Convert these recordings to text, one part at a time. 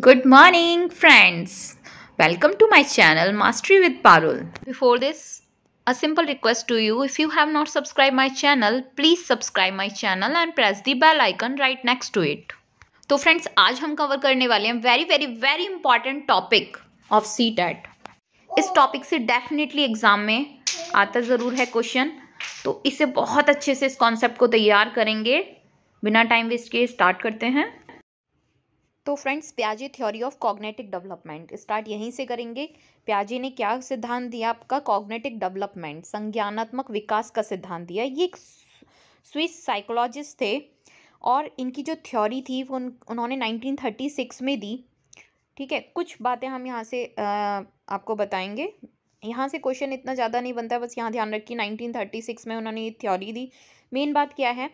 Good morning, friends. Welcome to my channel Mastery with Parul. Before this, a simple request to you if you have not subscribed my channel, please subscribe my channel and press the bell icon right next to it. तो friends आज हम cover करने वाले हैं very very very important topic of C TET इस topic से definitely exam में आता ज़रूर है क्वेश्चन तो इसे बहुत अच्छे से इस कॉन्सेप्ट को तैयार करेंगे बिना टाइम वेस्ट किए स्टार्ट करते हैं तो फ्रेंड्स प्याजे theory of cognitive development start यहीं से करेंगे प्याजे ने क्या सिद्धांत दिया आपका कॉग्नेटिक डेवलपमेंट संज्ञानात्मक विकास का सिद्धांत दिया ये एक स्विस साइकोलॉजिस्ट थे और इनकी जो थ्योरी थी वो उन, उन्होंने 1936 में दी ठीक है कुछ बातें हम यहाँ से आ, आपको बताएंगे यहाँ से क्वेश्चन इतना ज़्यादा नहीं बनता बस यहाँ ध्यान रखिए 1936 में उन्होंने ये थ्योरी दी मेन बात क्या है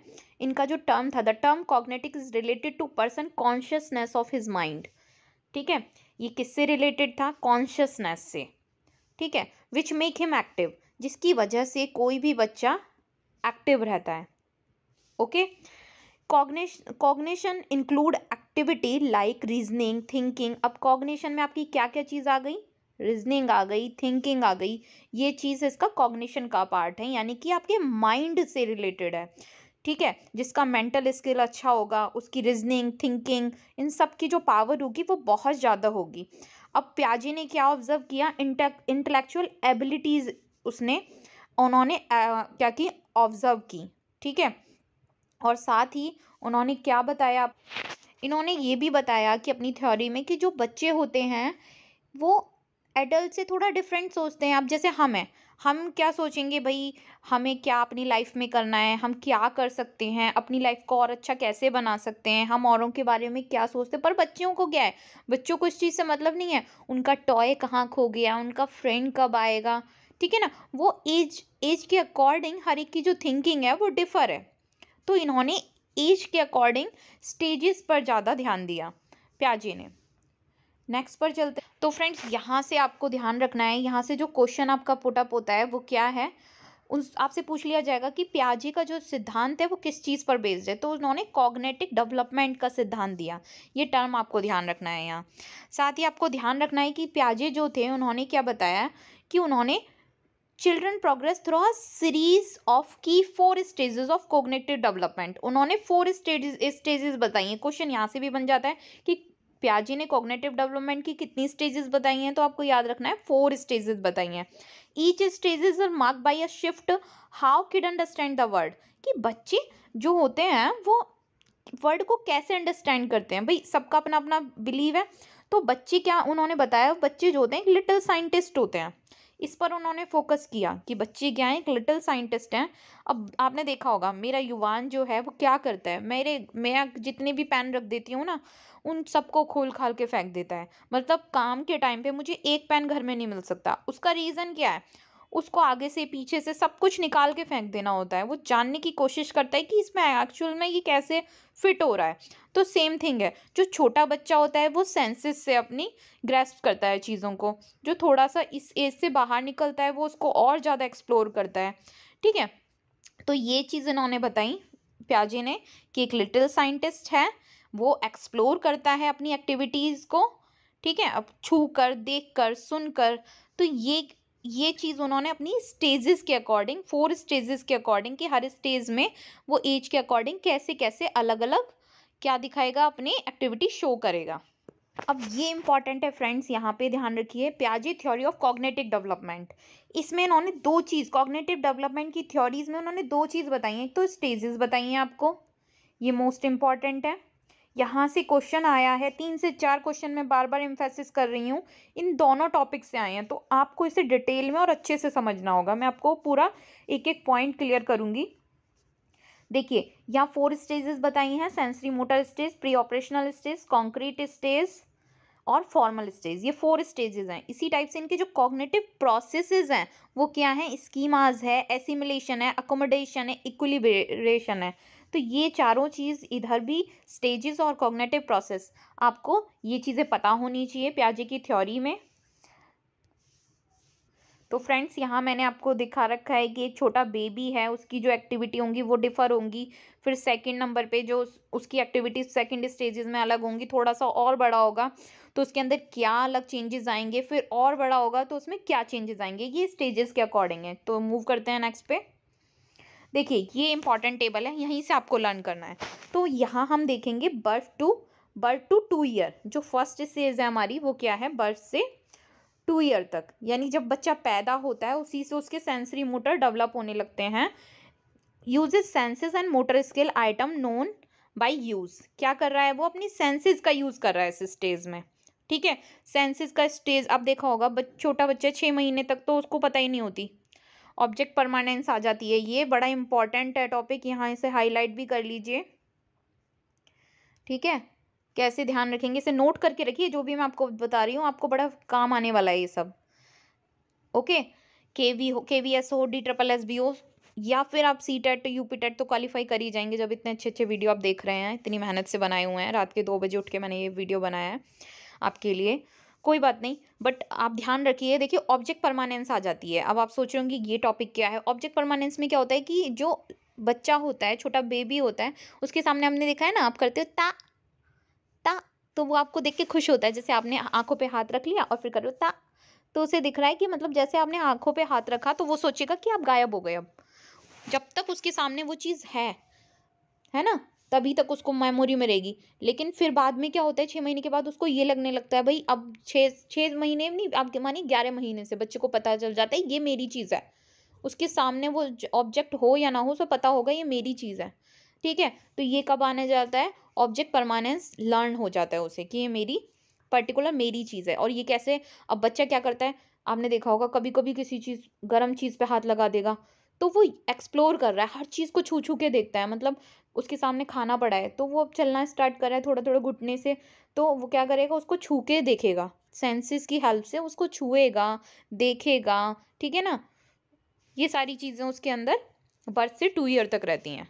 इनका जो टर्म था the term cognitive is related to person consciousness of his mind ठीक है ये किससे रिलेटेड था कॉन्शियसनेस से ठीक है विच मेक हिम एक्टिव जिसकी वजह से कोई भी बच्चा एक्टिव रहता है okay cognition cognition include activity like reasoning thinking अब कॉग्नेशन में आपकी क्या क्या चीज़ आ गई रीजनिंग आ गई थिंकिंग आ गई ये चीज़ इसका कॉग्नेशन का पार्ट है यानी कि आपके माइंड से रिलेटेड है ठीक है जिसका मेंटल स्किल अच्छा होगा उसकी रीजनिंग थिंकिंग इन सब की जो पावर होगी वो बहुत ज़्यादा होगी अब प्याजी ने क्या ऑब्जर्व किया इंटेलेक्चुअल एबिलिटीज़ उसने उन्होंने क्या की ऑब्ज़र्व की ठीक है और साथ ही उन्होंने क्या बताया इन्होंने ये भी बताया कि अपनी थ्योरी में कि जो बच्चे होते हैं वो एडल्ट से थोड़ा डिफरेंट सोचते हैं अब जैसे हम हैं हम क्या सोचेंगे भाई हमें क्या अपनी लाइफ में करना है हम क्या कर सकते हैं अपनी लाइफ को और अच्छा कैसे बना सकते हैं हम औरों के बारे में क्या सोचते हैं पर बच्चों को क्या है बच्चों को इस चीज़ से मतलब नहीं है उनका टॉय कहाँ खो गया उनका फ्रेंड कब आएगा ठीक है ना वो एज एज के अकॉर्डिंग हर एक की जो थिंकिंग है वो डिफ़र है तो इन्होंने एज के अकॉर्डिंग स्टेजेस पर ज़्यादा ध्यान दिया प्याजी ने नेक्स्ट पर चलते हैं तो फ्रेंड्स यहाँ से आपको ध्यान रखना है यहाँ से जो क्वेश्चन आपका पुटअप होता है वो क्या है उन आपसे पूछ लिया जाएगा कि प्याजी का जो सिद्धांत है वो किस चीज़ पर बेस्ड है तो उन्होंने कॉग्नेटिक डेवलपमेंट का सिद्धांत दिया ये टर्म आपको ध्यान रखना है यहाँ साथ ही आपको ध्यान रखना है कि प्याजे जो थे उन्होंने क्या बताया कि उन्होंने children progress through a series of की four stages of cognitive development उन्होंने फोर स्टेज स्टेजेस बताई हैं क्वेश्चन यहाँ से भी बन जाता है कि प्याजी ने कॉग्नेटिव डेवलपमेंट की कितनी स्टेजेस बताई हैं तो आपको याद रखना है फोर स्टेजेस बताई हैं each stages are mark by a shift how kid understand the world कि बच्चे जो होते हैं वो वर्ड को कैसे अंडरस्टैंड करते हैं भाई सबका अपना अपना बिलीव है तो बच्चे क्या उन्होंने बताया बच्चे जो होते हैं लिटिल साइंटिस्ट होते हैं इस पर उन्होंने फोकस किया कि बच्चे क्या हैं एक लिटिल साइंटिस्ट हैं अब आपने देखा होगा मेरा युवान जो है वो क्या करता है मेरे मैं जितने भी पेन रख देती हूँ ना उन सबको खोल खाल के फेंक देता है मतलब काम के टाइम पे मुझे एक पेन घर में नहीं मिल सकता उसका रीज़न क्या है उसको आगे से पीछे से सब कुछ निकाल के फेंक देना होता है वो जानने की कोशिश करता है कि इसमें एक्चुअल में ये कैसे फिट हो रहा है तो सेम थिंग है जो छोटा बच्चा होता है वो सेंसेस से अपनी ग्रेस्प करता है चीज़ों को जो थोड़ा सा इस एज से बाहर निकलता है वो उसको और ज़्यादा एक्सप्लोर करता है ठीक है तो ये चीज़ इन्होंने बताई प्याजे ने कि एक लिटिल साइंटिस्ट है वो एक्सप्लोर करता है अपनी एक्टिविटीज़ को ठीक है अब छू कर देख कर सुन कर तो ये ये चीज़ उन्होंने अपनी स्टेजेस के अकॉर्डिंग फोर स्टेजेस के अकॉर्डिंग कि हर स्टेज में वो एज के अकॉर्डिंग कैसे कैसे अलग अलग क्या दिखाएगा अपनी एक्टिविटी शो करेगा अब ये इंपॉर्टेंट है फ्रेंड्स यहाँ पे ध्यान रखिए प्याजी थ्योरी ऑफ कॉग्नेटिव डेवलपमेंट इसमें इन्होंने दो चीज़ कॉग्नेटिव डेवलपमेंट की थ्योरीज में उन्होंने दो चीज़ बताई हैं तो स्टेजेस बताई हैं आपको ये मोस्ट इम्पॉर्टेंट है यहाँ से क्वेश्चन आया है तीन से चार क्वेश्चन मैं बार बार इम्फेसिस कर रही हूँ इन दोनों टॉपिक से आए हैं तो आपको इसे डिटेल में और अच्छे से समझना होगा मैं आपको पूरा एक एक पॉइंट क्लियर करूँगी देखिए यहाँ फोर स्टेजेस बताई हैं sensory motor stage pre operational stage concrete stage और फॉर्मल स्टेज ये फोर स्टेजेस हैं इसी टाइप से इनके जो कॉग्नेटिव प्रोसेसेस हैं वो क्या हैं स्कीमाज है एसिमिलेशन है अकोमोडेशन है इक्विलिब्रेशन है तो ये चारों चीज़ इधर भी स्टेजेस और कॉग्नेटिव प्रोसेस आपको ये चीज़ें पता होनी चाहिए प्याजे की थ्योरी में तो फ्रेंड्स यहाँ मैंने आपको दिखा रखा है कि एक छोटा बेबी है उसकी जो एक्टिविटी होंगी वो डिफ़र होंगी फिर सेकंड नंबर पे जो उसकी एक्टिविटी सेकंड स्टेजेस में अलग होंगी थोड़ा सा और बड़ा होगा तो उसके अंदर क्या अलग चेंजेस आएंगे फिर और बड़ा होगा तो उसमें क्या चेंजेस आएंगे ये स्टेजेस के अकॉर्डिंग है तो मूव करते हैं नेक्स्ट पे देखिए ये इंपॉर्टेंट टेबल है यहीं से आपको लर्न करना है तो यहाँ हम देखेंगे birth to birth to two year जो फर्स्ट स्टेज है हमारी वो क्या है बर्थ से टू ईयर तक यानी जब बच्चा पैदा होता है उसी से उसके सेंसरी मोटर डेवलप होने लगते हैं uses senses and motor skill item known by use क्या कर रहा है वो अपनी सेंसेस का यूज़ कर रहा है इस स्टेज में ठीक है सेंसेस का स्टेज आप देखा होगा छोटा बच्चा छः महीने तक तो उसको पता ही नहीं होती ऑब्जेक्ट परमानेंस आ जाती है ये बड़ा इंपॉर्टेंट है टॉपिक यहाँ इसे हाईलाइट भी कर लीजिए ठीक है कैसे ध्यान रखेंगे इसे नोट करके रखिए जो भी मैं आपको बता रही हूँ आपको बड़ा काम आने वाला है ये सब ओके के वी हो के वी एस हो डी ट्रिपल एस बी ओ या फिर आप C TET U P TET तो क्वालिफाई कर ही जाएंगे जब इतने अच्छे अच्छे वीडियो आप देख रहे हैं इतनी मेहनत से बनाए हुए हैं रात के दो बजे उठ के मैंने ये वीडियो बनाया है आपके लिए कोई बात नहीं बट आप ध्यान रखिए देखिए ऑब्जेक्ट परमानेंस आ जाती है अब आप सोच रहे होंगे ये टॉपिक क्या है ऑब्जेक्ट परमानेंस में क्या होता है कि जो बच्चा होता है छोटा बेबी होता है उसके सामने हमने देखा है ना आप करते हो ता ता तो वो आपको देख के खुश होता है जैसे आपने आंखों पे हाथ रख लिया और फिर करो ता तो उसे दिख रहा है कि मतलब जैसे आपने आंखों पे हाथ रखा तो वो सोचेगा कि आप गायब हो गए अब जब तक उसके सामने वो चीज़ है है ना तभी तक उसको मेमोरी में रहेगी लेकिन फिर बाद में क्या होता है छः महीने के बाद उसको ये लगने लगता है भाई अब छः छः महीने नहीं आप मानिए ग्यारह महीने से बच्चे को पता चल जाता है ये मेरी चीज़ है उसके सामने वो ऑब्जेक्ट हो या ना हो सो पता होगा ये मेरी चीज़ है ठीक है तो ये कब आने जाता है ऑब्जेक्ट परमानेंस लर्न हो जाता है उसे कि ये मेरी पर्टिकुलर मेरी चीज़ है और ये कैसे अब बच्चा क्या करता है आपने देखा होगा कभी कभी किसी चीज़ गर्म चीज़ पे हाथ लगा देगा तो वो एक्सप्लोर कर रहा है हर चीज़ को छू छू के देखता है मतलब उसके सामने खाना पड़ा है तो वो अब चलना स्टार्ट कर रहा है थोड़ा थोड़ा घुटने से तो वो क्या करेगा उसको छू के देखेगा सेंसेस की हेल्प से उसको छुएगा देखेगा ठीक है ना ये सारी चीज़ें उसके अंदर बर्थ से टू ईयर तक रहती हैं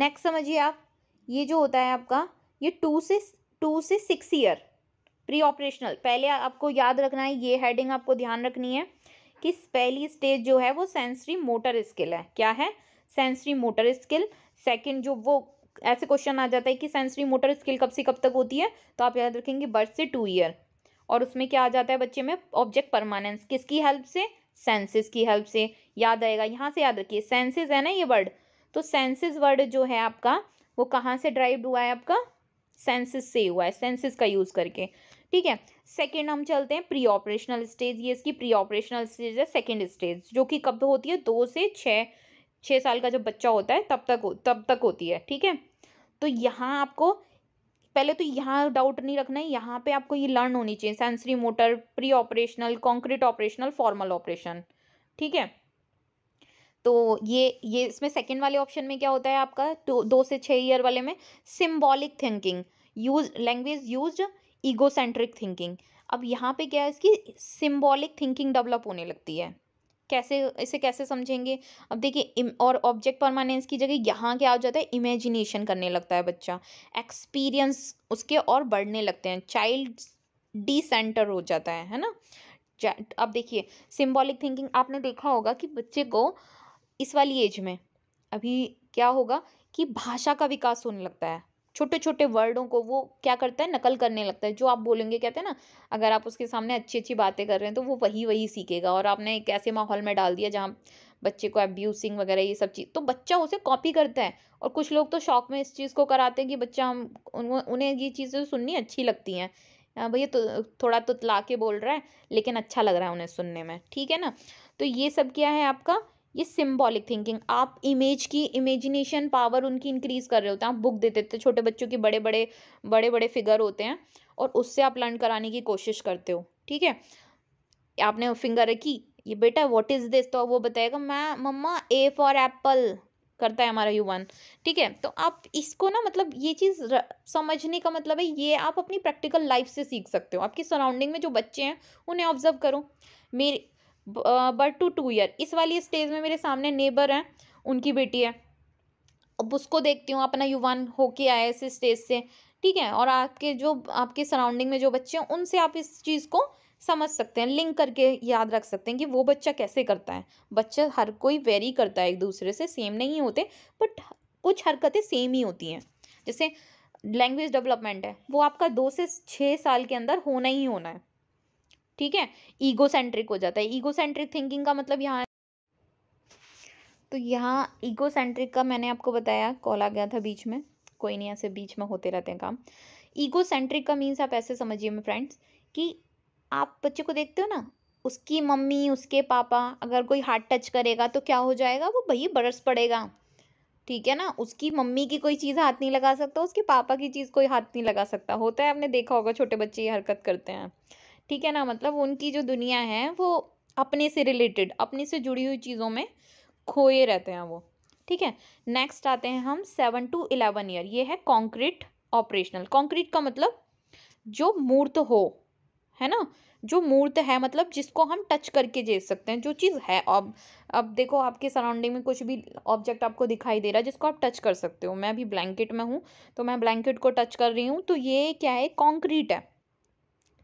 नेक्स्ट समझिए आप ये जो होता है आपका ये टू से टू से सिक्स ईयर प्री ऑपरेशनल पहले आपको याद रखना है ये हेडिंग आपको ध्यान रखनी है कि पहली स्टेज जो है वो सेंसरी मोटर स्किल है क्या है सेंसरी मोटर स्किल सेकंड जो वो ऐसे क्वेश्चन आ जाता है कि सेंसरी मोटर स्किल कब से कब तक होती है तो आप याद रखेंगे बर्थ से टू ईयर और उसमें क्या आ जाता है बच्चे में ऑब्जेक्ट परमानेंस किसकी हेल्प से सेंसेस की हेल्प से याद आएगा यहाँ से याद रखिए सेंसेस है ना ये वर्ड तो सेंसेस वर्ड जो है आपका वो कहाँ से ड्राइव हुआ है आपका सेंसेस से हुआ है सेंसेस का यूज़ करके ठीक है सेकेंड हम चलते हैं प्री ऑपरेशनल स्टेज ये इसकी प्री ऑपरेशनल स्टेज है सेकेंड स्टेज जो कि कब होती है दो से छः छः साल का जब बच्चा होता है तब तक तब तक होती है ठीक है तो यहाँ आपको पहले तो यहाँ डाउट नहीं रखना है यहाँ पे आपको ये लर्न होनी चाहिए sensory motor pre operational concrete operational formal operation ठीक है तो ये ये इसमें सेकेंड वाले ऑप्शन में क्या होता है आपका तो दो से छः ईयर वाले में symbolic thinking use language use egocentric thinking अब यहाँ पे क्या है इसकी सिम्बॉलिक थिंकिंग डेवलप होने लगती है कैसे इसे कैसे समझेंगे अब देखिए और ऑब्जेक्ट परमानेंस की जगह यहाँ क्या हो जाता है इमेजिनेशन करने लगता है बच्चा एक्सपीरियंस उसके और बढ़ने लगते हैं चाइल्ड डी सेंटर हो जाता है है ना अब देखिए सिम्बॉलिक थिंकिंग आपने देखा होगा कि बच्चे को इस वाली एज में अभी क्या होगा कि भाषा का विकास होने लगता है छोटे छोटे वर्डों को वो क्या करता है नकल करने लगता है जो आप बोलेंगे कहते हैं ना अगर आप उसके सामने अच्छी अच्छी बातें कर रहे हैं तो वो वही वही सीखेगा और आपने एक ऐसे माहौल में डाल दिया जहाँ बच्चे को एब्यूसिंग वगैरह ये सब चीज़ तो बच्चा उसे कॉपी करता है और कुछ लोग तो शौक में इस चीज़ को कराते हैं कि बच्चा हम उन्हें ये चीज़ें सुननी अच्छी लगती हैं भैया तो थोड़ा तो ला के बोल रहा है लेकिन अच्छा लग रहा है उन्हें सुनने में ठीक है ना तो ये सब क्या है आपका ये सिम्बॉलिक थिंकिंग आप इमेज की इमेजिनेशन पावर उनकी इंक्रीज़ कर रहे होते हैं आप बुक दे देते छोटे बच्चों के बड़े बड़े बड़े बड़े फिगर होते हैं और उससे आप लर्न कराने की कोशिश करते हो ठीक है आपने फिंगर रखी ये बेटा व्हाट इज़ दिस तो वो बताएगा मैं मम्मा ए फॉर एप्पल करता है हमारा युवान ठीक है तो आप इसको ना मतलब ये चीज़ समझने का मतलब है ये आप अपनी प्रैक्टिकल लाइफ से सीख सकते हो आपकी सराउंडिंग में जो बच्चे हैं उन्हें ऑब्जर्व करो मेरे बट टू टू ईयर इस वाली स्टेज में मेरे सामने नेबर हैं उनकी बेटी है अब उसको देखती हूँ अपना युवान होके आया इस स्टेज से ठीक है और आपके जो आपके सराउंडिंग में जो बच्चे हैं उनसे आप इस चीज़ को समझ सकते हैं लिंक करके याद रख सकते हैं कि वो बच्चा कैसे करता है बच्चा हर कोई वेरी करता है एक दूसरे से सेम नहीं होते बट कुछ हरकतें सेम ही होती हैं जैसे लैंग्वेज डेवलपमेंट है वो आपका दो से छः साल के अंदर होना ही होना है ठीक है सेंट्रिक हो जाता है सेंट्रिक थिंकिंग का मतलब यहाँ तो यहाँ सेंट्रिक का मैंने आपको बताया कॉल आ गया था बीच में कोई नहीं ऐसे बीच में होते रहते हैं काम सेंट्रिक का मीन्स आप ऐसे समझिए मैं फ्रेंड्स कि आप बच्चे को देखते हो ना उसकी मम्मी उसके पापा अगर कोई हार्ट टच करेगा तो क्या हो जाएगा वो भैया बरस पड़ेगा ठीक है ना उसकी मम्मी की कोई चीज़ हाथ नहीं लगा सकता उसके पापा की चीज़ कोई हाथ नहीं लगा सकता होता है आपने देखा होगा छोटे बच्चे ये हरकत करते हैं ठीक है ना मतलब उनकी जो दुनिया है वो अपने से रिलेटेड अपने से जुड़ी हुई चीज़ों में खोए रहते हैं वो ठीक है नेक्स्ट आते हैं हम सेवन टू इलेवन ईयर ये है कॉन्क्रीट ऑपरेशनल कॉन्क्रीट का मतलब जो मूर्त हो है ना जो मूर्त है मतलब जिसको हम टच करके देख सकते हैं जो चीज़ है अब अब देखो आपके सराउंडिंग में कुछ भी ऑब्जेक्ट आपको दिखाई दे रहा है जिसको आप टच कर सकते हो मैं अभी ब्लैंकेट में हूँ तो मैं ब्लैंकेट को टच कर रही हूँ तो ये क्या है कॉन्क्रीट है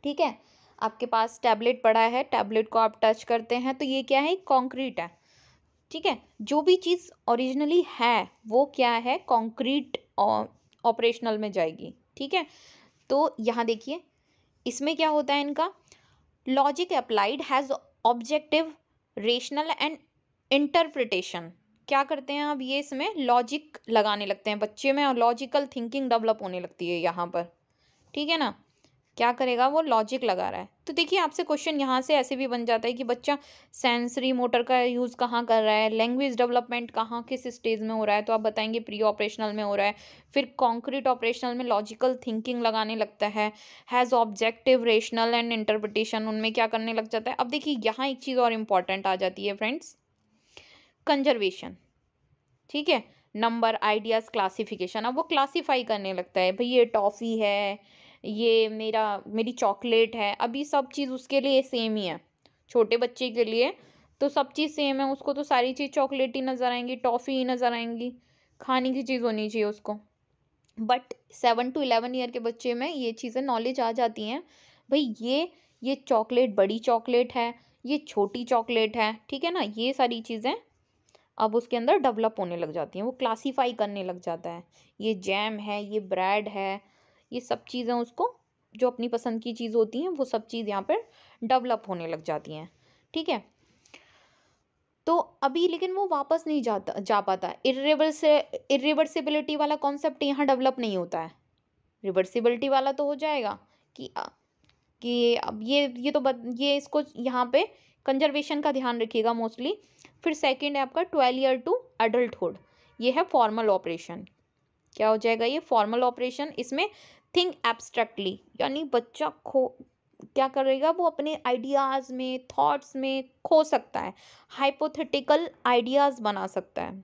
ठीक है आपके पास टैबलेट पड़ा है टैबलेट को आप टच करते हैं तो ये क्या है कॉन्क्रीट है ठीक है जो भी चीज़ ओरिजिनली है वो क्या है कॉन्क्रीट ऑपरेशनल में जाएगी ठीक है तो यहाँ देखिए इसमें क्या होता है इनका logic applied has objective rational and interpretation क्या करते हैं अब ये इसमें लॉजिक लगाने लगते हैं बच्चे में और लॉजिकल थिंकिंग डेवलप होने लगती है यहाँ पर ठीक है ना क्या करेगा वो लॉजिक लगा रहा है तो देखिए आपसे क्वेश्चन यहाँ से ऐसे भी बन जाता है कि बच्चा सेंसरी मोटर का यूज़ कहाँ कर रहा है लैंग्वेज डेवलपमेंट कहाँ किस स्टेज में हो रहा है तो आप बताएंगे प्री ऑपरेशनल में हो रहा है फिर कॉन्क्रीट ऑपरेशनल में लॉजिकल थिंकिंग लगाने लगता है has objective rational and interpretation उनमें क्या करने लग जाता है अब देखिए यहाँ एक चीज़ और इम्पॉर्टेंट आ जाती है फ्रेंड्स कंजर्वेशन ठीक है नंबर आइडियाज़ क्लासिफिकेशन अब वो क्लासीफाई करने लगता है भाई ये टॉफ़ी है ये मेरा मेरी चॉकलेट है अभी सब चीज़ उसके लिए सेम ही है छोटे बच्चे के लिए तो सब चीज़ सेम है उसको तो सारी चीज़ चॉकलेट ही नज़र आएंगी टॉफ़ी ही नज़र आएंगी खाने की चीज़ होनी चाहिए उसको but seven to eleven year के बच्चे में ये चीज़ें नॉलेज आ जाती हैं भाई ये ये चॉकलेट बड़ी चॉकलेट है ये छोटी चॉकलेट है ठीक है ना ये सारी चीज़ें अब उसके अंदर डेवलप होने लग जाती हैं वो क्लासीफाई करने लग जाता है ये जैम है ये ब्रेड है ये सब चीज़ें उसको जो अपनी पसंद की चीज़ होती हैं वो सब चीज़ यहाँ पर डेवलप होने लग जाती हैं ठीक है तो अभी लेकिन वो वापस नहीं जाता जा पाता इरिवर्स इरिवर्सिबिलिटी वाला कॉन्सेप्ट यहाँ डेवलप नहीं होता है रिवर्सिबिलिटी वाला तो हो जाएगा कि कि अब ये ये तो बद, ये इसको यहाँ पे कंजर्वेशन का ध्यान रखिएगा मोस्टली फिर सेकंड है आपका ट्वेल्व ईयर टू एडल्टहुड ये है फॉर्मल ऑपरेशन क्या हो जाएगा ये फॉर्मल ऑपरेशन इसमें थिंक एब्स्ट्रैक्टली यानी बच्चा खो क्या करेगा वो अपने आइडियाज़ में थॉट्स में खो सकता है हाइपोथेटिकल आइडियाज़ बना सकता है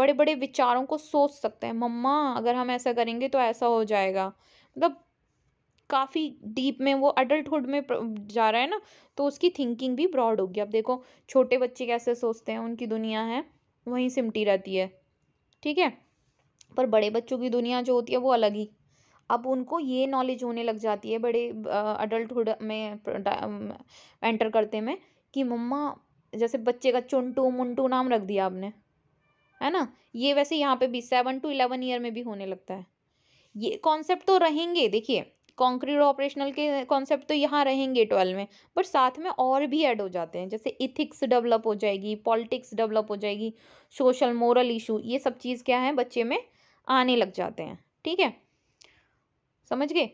बड़े बड़े विचारों को सोच सकता है मम्मा अगर हम ऐसा करेंगे तो ऐसा हो जाएगा मतलब काफ़ी डीप में वो अडल्टहुड में जा रहा है ना तो उसकी थिंकिंग भी ब्रॉड होगी अब देखो छोटे बच्चे कैसे सोचते हैं उनकी दुनिया है वहीं सिमटी रहती है ठीक है पर बड़े बच्चों की दुनिया जो होती है वो अलग ही अब उनको ये नॉलेज होने लग जाती है बड़े अडल्टहुड में एंटर करते में कि मम्मा जैसे बच्चे का चुनटू मुंटू नाम रख दिया आपने है ना ये वैसे यहाँ पे भी सेवन टू इलेवन ईयर में भी होने लगता है ये कॉन्सेप्ट तो रहेंगे देखिए कॉन्क्रीट ऑपरेशनल के कॉन्सेप्ट तो यहाँ रहेंगे ट्वेल्व में बट साथ में और भी ऐड हो जाते हैं जैसे इथिक्स डेवलप हो जाएगी पॉलिटिक्स डेवलप हो जाएगी सोशल मोरल इशू ये सब चीज़ क्या है बच्चे में आने लग जाते हैं ठीक है समझ गए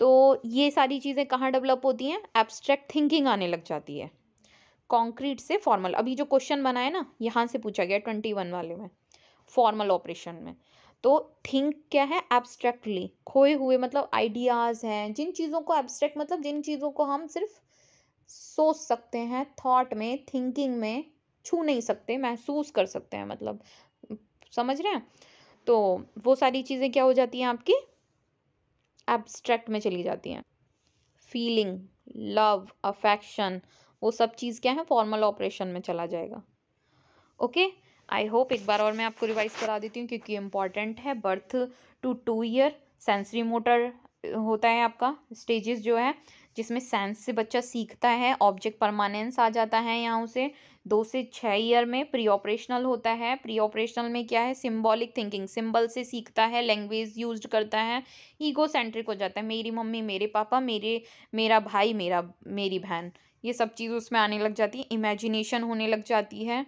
तो ये सारी चीज़ें कहाँ डेवलप होती हैं एब्स्ट्रैक्ट थिंकिंग आने लग जाती है कॉन्क्रीट से फॉर्मल अभी जो क्वेश्चन बना है ना यहाँ से पूछा गया ट्वेंटी वन वाले में फॉर्मल ऑपरेशन में तो थिंक क्या है एब्स्ट्रैक्टली खोए हुए मतलब आइडियाज़ हैं जिन चीज़ों को एब्स्ट्रैक्ट मतलब जिन चीज़ों को हम सिर्फ सोच सकते हैं थॉट में थिंकिंग में छू नहीं सकते महसूस कर सकते हैं मतलब समझ रहे हैं तो वो सारी चीज़ें क्या हो जाती हैं आपकी एब्स्ट्रैक्ट में चली जाती हैं फीलिंग लव अफेक्शन वो सब चीज़ क्या है फॉर्मल ऑपरेशन में चला जाएगा ओके आई होप एक बार और मैं आपको रिवाइज करा देती हूँ क्योंकि इम्पॉर्टेंट है birth to two year sensory motor होता है आपका स्टेजेस जो है जिसमें साइंस से बच्चा सीखता है ऑब्जेक्ट परमानेंस आ जाता है यहाँ उसे दो से छः ईयर में प्री ऑपरेशनल होता है प्री ऑपरेशनल में क्या है सिम्बॉलिक थिंकिंग सिम्बल से सीखता है लैंग्वेज यूज करता है ईगो सेंट्रिक हो जाता है मेरी मम्मी मेरे पापा मेरे मेरा भाई मेरा मेरी बहन ये सब चीज़ उसमें आने लग जाती है इमेजिनेशन होने लग जाती है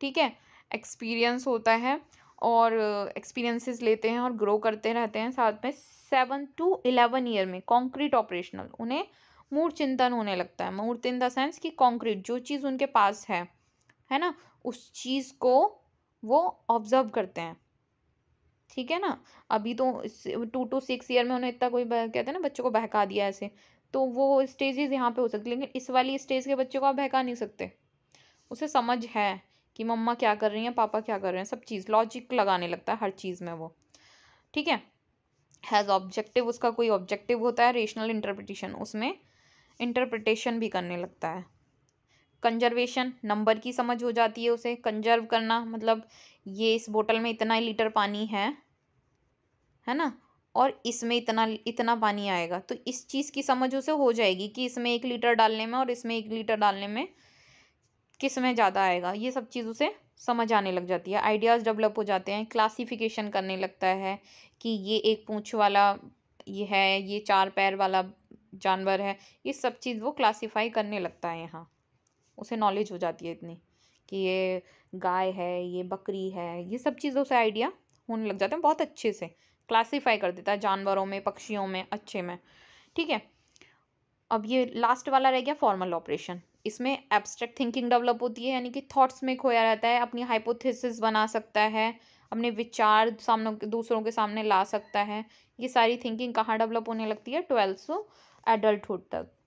ठीक है एक्सपीरियंस होता है और एक्सपीरियंसेस लेते हैं और ग्रो करते रहते हैं साथ में सेवन टू इलेवन ईयर में कॉन्क्रीट ऑपरेशनल उन्हें मूर्त चिंतन होने लगता है मूर्त इन द सेंस कि कॉन्क्रीट जो चीज़ उनके पास है है ना उस चीज़ को वो ऑब्जर्व करते हैं ठीक है ना अभी तो टू टू सिक्स ईयर में उन्हें इतना कोई कहते हैं ना बच्चों को बहका दिया ऐसे तो वो स्टेजेस यहाँ पे हो सकती लेकिन इस वाली स्टेज के बच्चे को आप बहका नहीं सकते उसे समझ है कि मम्मा क्या कर रही हैं पापा क्या कर रहे हैं सब चीज़ लॉजिक लगाने लगता है हर चीज़ में वो ठीक है हैज़ ऑब्जेक्टिव उसका कोई ऑब्जेक्टिव होता है रेशनल इंटरप्रिटेशन उसमें इंटरप्रिटेशन भी करने लगता है कंजर्वेशन नंबर की समझ हो जाती है उसे कंजर्व करना मतलब ये इस बोतल में इतना ही लीटर पानी है है ना और इसमें इतना इतना पानी आएगा तो इस चीज़ की समझ उसे हो जाएगी कि इसमें एक लीटर डालने में और इसमें एक लीटर डालने में किस में ज़्यादा आएगा ये सब चीज़ उसे समझ आने लग जाती है आइडियाज़ डेवलप हो जाते हैं क्लासिफिकेशन करने लगता है कि ये एक पूँछ वाला ये है ये चार पैर वाला जानवर है ये सब चीज़ वो क्लासीफाई करने लगता है यहाँ उसे नॉलेज हो जाती है इतनी कि ये गाय है ये बकरी है ये सब चीज़ों से आइडिया होने लग जाते हैं बहुत अच्छे से क्लासीफाई कर देता है जानवरों में पक्षियों में अच्छे में ठीक है अब ये लास्ट वाला रह गया फॉर्मल ऑपरेशन इसमें एब्स्ट्रैक्ट थिंकिंग डेवलप होती है यानी कि थॉट्स में खोया रहता है अपनी हाइपोथेसिस बना सकता है अपने विचार सामने दूसरों के सामने ला सकता है ये सारी थिंकिंग कहाँ डेवलप होने लगती है ट्वेल्थ से एडल्टहुड तक